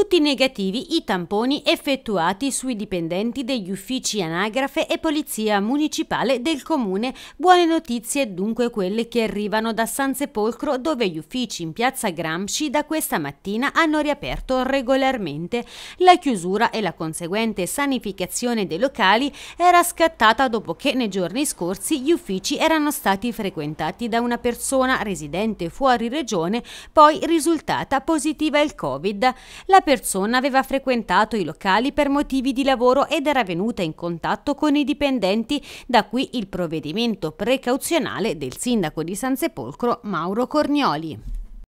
tutti negativi i tamponi effettuati sui dipendenti degli uffici anagrafe e polizia municipale del comune. Buone notizie dunque quelle che arrivano da San Sepolcro dove gli uffici in piazza Gramsci da questa mattina hanno riaperto regolarmente. La chiusura e la conseguente sanificazione dei locali era scattata dopo che nei giorni scorsi gli uffici erano stati frequentati da una persona residente fuori regione poi risultata positiva il Covid. La persona aveva frequentato i locali per motivi di lavoro ed era venuta in contatto con i dipendenti, da qui il provvedimento precauzionale del sindaco di San Sepolcro Mauro Cornioli.